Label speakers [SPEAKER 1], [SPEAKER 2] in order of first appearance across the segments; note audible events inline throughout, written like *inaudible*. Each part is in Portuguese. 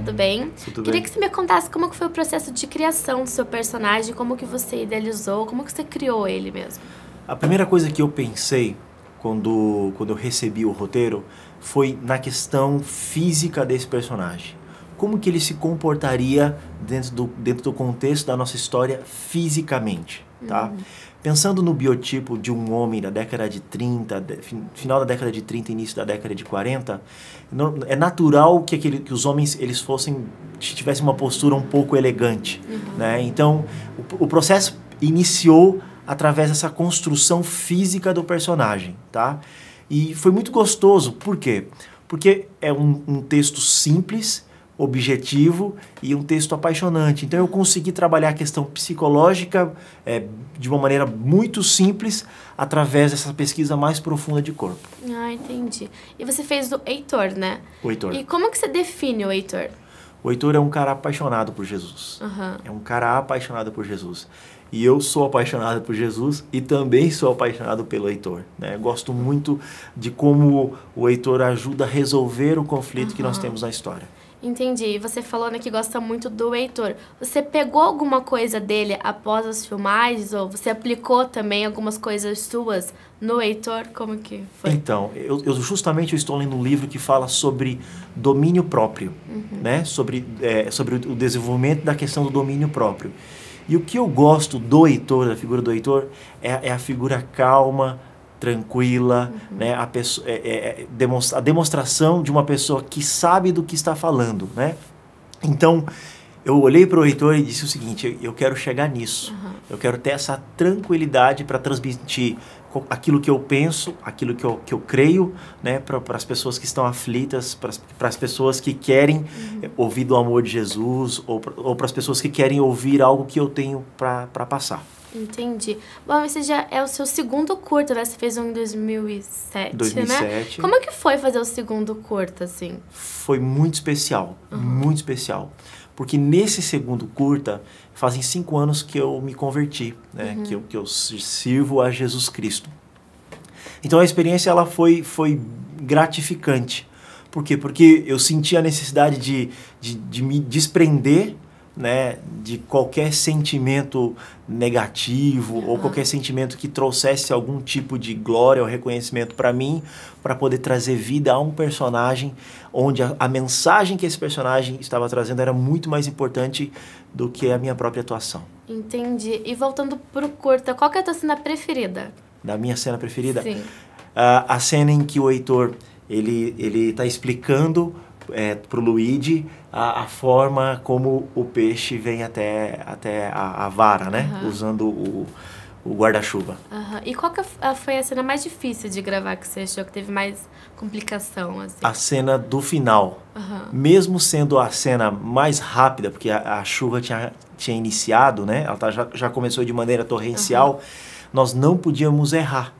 [SPEAKER 1] tudo bem? Tudo Queria bem. que você me contasse como foi o processo de criação do seu personagem, como que você idealizou, como que você criou ele mesmo.
[SPEAKER 2] A primeira coisa que eu pensei quando, quando eu recebi o roteiro foi na questão física desse personagem como que ele se comportaria dentro do, dentro do contexto da nossa história fisicamente, tá? Uhum. Pensando no biotipo de um homem da década de 30, de, final da década de 30, início da década de 40, é natural que, aquele, que os homens eles fossem tivessem uma postura um pouco elegante, uhum. né? Então, o, o processo iniciou através dessa construção física do personagem, tá? E foi muito gostoso, por quê? Porque é um, um texto simples, objetivo e um texto apaixonante. Então eu consegui trabalhar a questão psicológica é, de uma maneira muito simples através dessa pesquisa mais profunda de corpo.
[SPEAKER 1] Ah, entendi. E você fez do Heitor, né? O Heitor. E como é que você define o Heitor?
[SPEAKER 2] O Heitor é um cara apaixonado por Jesus. Uhum. É um cara apaixonado por Jesus. E eu sou apaixonado por Jesus e também sou apaixonado pelo Heitor. Né? gosto muito de como o Heitor ajuda a resolver o conflito uhum. que nós temos na história.
[SPEAKER 1] Entendi. Você falou né, que gosta muito do Heitor. Você pegou alguma coisa dele após as filmagens ou você aplicou também algumas coisas suas no Heitor? Como que
[SPEAKER 2] foi? Então, eu, eu justamente eu estou lendo um livro que fala sobre domínio próprio, uhum. né? Sobre é, sobre o desenvolvimento da questão do domínio próprio. E o que eu gosto do Heitor, da figura do Heitor, é, é a figura calma, tranquila, uhum. né? a, pessoa, é, é, é, demonstra, a demonstração de uma pessoa que sabe do que está falando. Né? Então, eu olhei para o reitor e disse o seguinte: eu quero chegar nisso, uhum. eu quero ter essa tranquilidade para transmitir aquilo que eu penso, aquilo que eu, que eu creio, né, para as pessoas que estão aflitas, para as pessoas que querem uhum. ouvir do amor de Jesus ou para as pessoas que querem ouvir algo que eu tenho para passar.
[SPEAKER 1] Entendi. Bom, esse já é o seu segundo curta, né? Você fez um em 2007, 2007. né? Como é que foi fazer o segundo curta, assim?
[SPEAKER 2] Foi muito especial, uhum. muito especial. Porque nesse segundo curta, fazem cinco anos que eu me converti, né? Uhum. Que, eu, que eu sirvo a Jesus Cristo. Então a experiência ela foi, foi gratificante. Por quê? Porque eu senti a necessidade de, de, de me desprender né, de qualquer sentimento negativo uhum. ou qualquer sentimento que trouxesse algum tipo de glória ou reconhecimento para mim, para poder trazer vida a um personagem onde a, a, mensagem que esse personagem estava trazendo era muito mais importante do que a minha própria atuação.
[SPEAKER 1] Entendi. E voltando pro curta, qual é a tua cena preferida?
[SPEAKER 2] Da minha cena preferida? Sim. Uh, a cena em que o Heitor ele ele está explicando é, para o Luigi a, a, forma como o peixe vem até, até a, a vara, né? Uhum. Usando o, o guarda-chuva.
[SPEAKER 1] Uhum. E qual que foi a cena mais difícil de gravar que você achou que teve mais complicação? Assim?
[SPEAKER 2] A cena do final. Uhum. Mesmo sendo a cena mais rápida, porque a, a chuva tinha, tinha iniciado, né? Ela tá, já, já começou de maneira torrencial. Nós não podíamos errar.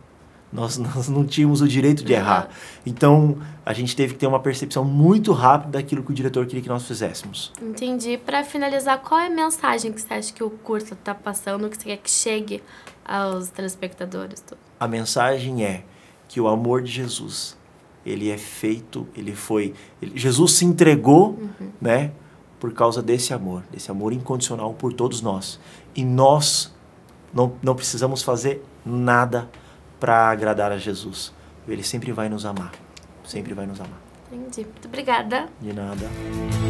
[SPEAKER 2] Nós, *laughs* nós não tínhamos o direito de errar. Então, a gente teve que ter uma percepção muito rápida daquilo que o diretor queria que nós fizéssemos.
[SPEAKER 1] Entendi. Para finalizar, qual é a mensagem que você acha que o curso está passando, que você quer que chegue aos telespectadores?
[SPEAKER 2] A mensagem é que o amor de Jesus, ele é feito, ele foi... Ele, Jesus se entregou, uhum. né? Por causa desse amor, desse amor incondicional por todos nós. E nós não, não precisamos fazer nada para agradar a Jesus. Ele sempre vai nos amar. Sempre vai nos amar.
[SPEAKER 1] Entendi. Muito obrigada.
[SPEAKER 2] De nada.